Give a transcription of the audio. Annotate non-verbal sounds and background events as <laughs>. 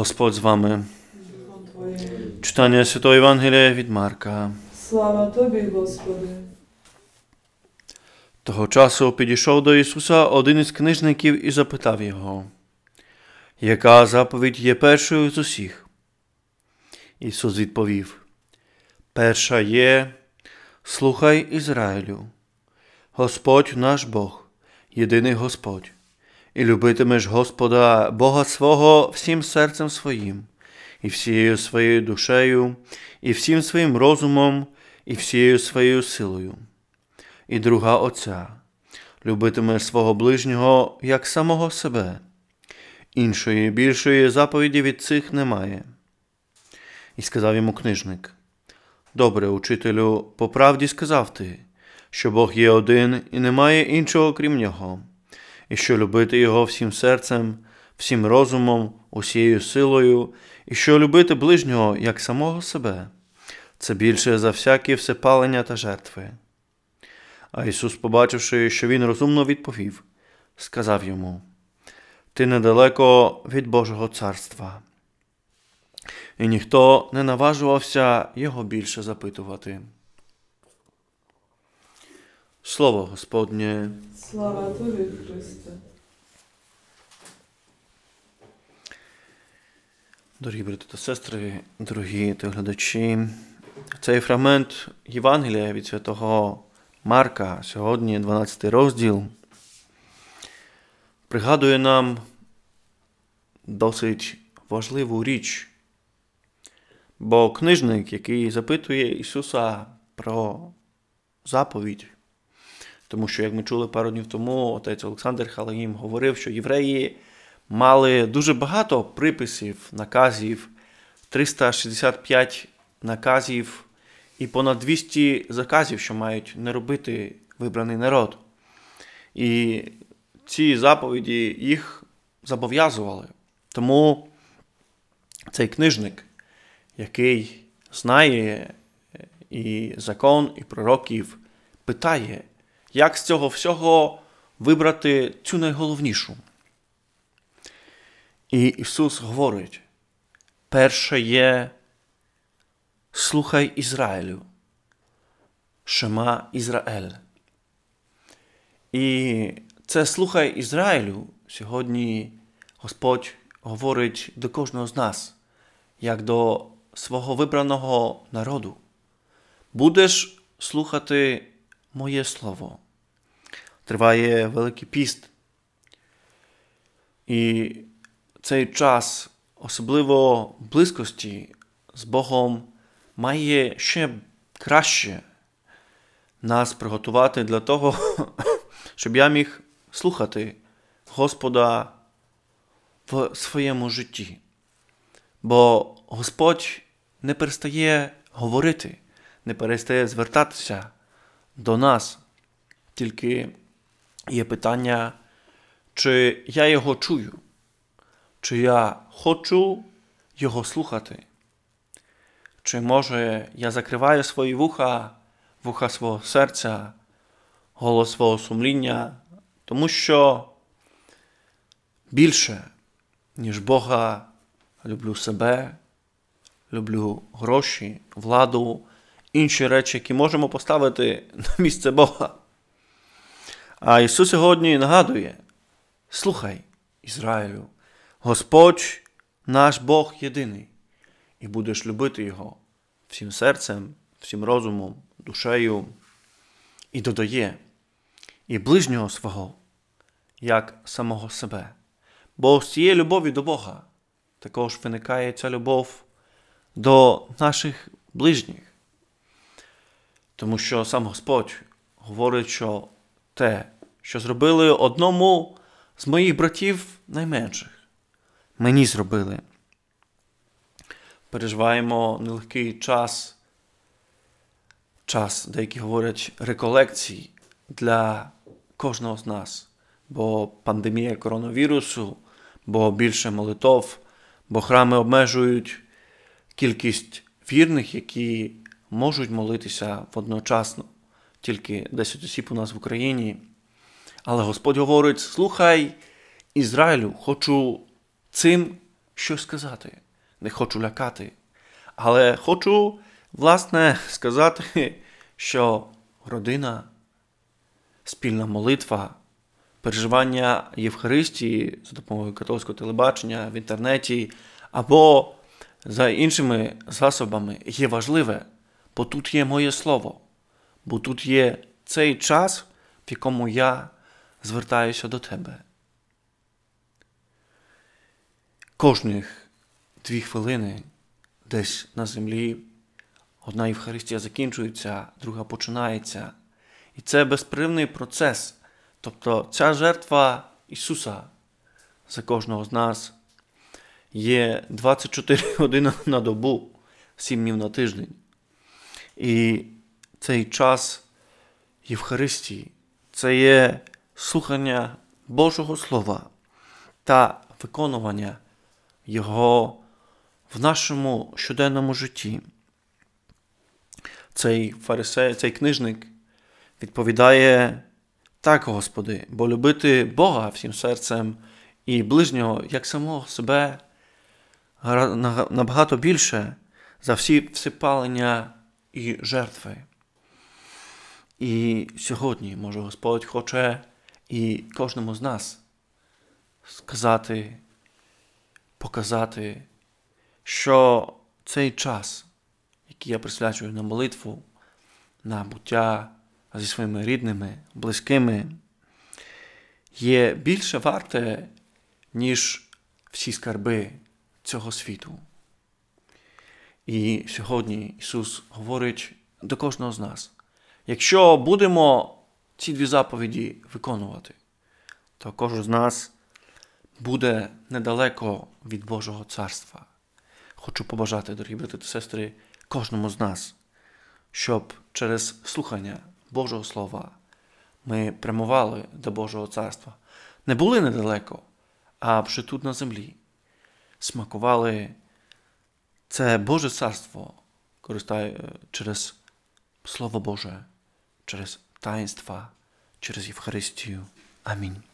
Господь з вами. Читання Святої Євангелія від Марка. Слава Тобі, Господи. Того часу підійшов до Ісуса один із книжників і запитав Його, яка заповідь є першою з усіх? Ісус відповів: Перша є, слухай Ізраїлю, Господь наш Бог, єдиний Господь і любитимеш Господа Бога свого всім серцем своїм, і всією своєю душею, і всім своїм розумом, і всією своєю силою. І друга Отця, любитимеш свого ближнього як самого себе. Іншої більшої заповіді від цих немає. І сказав йому книжник: Добре, учителю, по правді сказав ти, що Бог є один і немає іншого крім нього і що любити Його всім серцем, всім розумом, усією силою, і що любити ближнього як самого себе, це більше за всякі всепалення та жертви. А Ісус, побачивши, що Він розумно відповів, сказав йому: Ти недалеко від Божого царства. І ніхто не наважувався його більше запитувати. Слово Господнє. Слава Тобі, Христе. Дорогі брати та сестри, дорогі телеглядачі, цей фрагмент Євангелія від святого Марка, сьогодні 12 розділ, пригадує нам досить важливу річ. Бо книжник, який запитує Ісуса про заповідь, тому що, як ми чули пару днів тому, отець Олександр Халагім говорив, що євреї мали дуже багато приписів, наказів, 365 наказів і понад 200 заказів, що мають не робити вибраний народ. І ці заповіді їх зобов'язували. Тому цей книжник, який знає е, і закон, і пророків, питає як з цього всього вибрати цю найголовнішу. І Ісус говорить: перше є слухай Ізраїлю, Шема Ізраїль. І це слухай Ізраїлю. Сьогодні Господь говорить до кожного з нас, як до свого вибраного народу. Будеш слухати моє слово. Триває Великий піст. І цей час, особливо близькості з Богом, має ще краще нас приготувати для того, <laughs> щоб я міг слухати Господа в своєму житті. Бо Господь не перестає говорити, не перестає звертатися до нас. Тільки є питання, чи я його чую, чи я хочу його слухати. Чи може я закриваю свої вуха, вуха свого серця, голос свого сумління, тому що більше, ніж Бога, люблю себе, люблю гроші, владу, інші речі, які можемо поставити на місце Бога. А Ісус сьогодні нагадує: слухай, Ізраїлю, Господь наш Бог єдиний, і будеш любити Його всім серцем, всім розумом, душею і додає і ближнього свого, як самого себе. Бо з цієї любові до Бога також виникає ця любов до наших ближніх. Тому що сам Господь говорить, що те, що зробили одному з моїх братів найменших, мені зробили. Переживаємо нелегкий час, час, деякі говорять, реколекцій для кожного з нас, бо пандемія коронавірусу, бо більше молитов, бо храми обмежують кількість вірних, які можуть молитися одночасно, тільки 10 осіб у нас в Україні. Але Господь говорить: слухай, Ізраїлю, хочу цим щось сказати. Не хочу лякати. Але хочу, власне, сказати, що родина, спільна молитва, переживання Євхаристії за допомогою католицького телебачення в інтернеті або за іншими засобами є важливе бо тут є моє слово, бо тут є цей час, в якому я звертаюся до тебе. Кожних дві хвилини десь на землі одна Євхаристія закінчується, друга починається. І це безпривний процес. Тобто ця жертва Ісуса за кожного з нас є 24 <laughs> години на добу, 7 днів на тиждень. І цей час Євхаристії це є слухання Божого Слова та виконування Його в нашому щоденному житті. Цей фарисей, цей книжник відповідає так, Господи, бо любити Бога всім серцем і ближнього як самого себе набагато більше за всі всипалення і жертви. І сьогодні, може, Господь хоче і кожному з нас сказати, показати, що цей час, який я присвячую на молитву, на буття зі своїми рідними, близькими, є більше варте, ніж всі скарби цього світу. І сьогодні Ісус говорить до кожного з нас: якщо будемо ці дві заповіді виконувати, то кожен з нас буде недалеко від Божого царства. Хочу побажати, дорогі брати та сестри, кожному з нас, щоб через слухання Божого Слова ми прямували до Божого царства, не були недалеко, а вже тут на землі, смакували. chce Boże Carstwo korzystać przez Słowo Boże, przez taństwa, przez Eucharystię. Amen.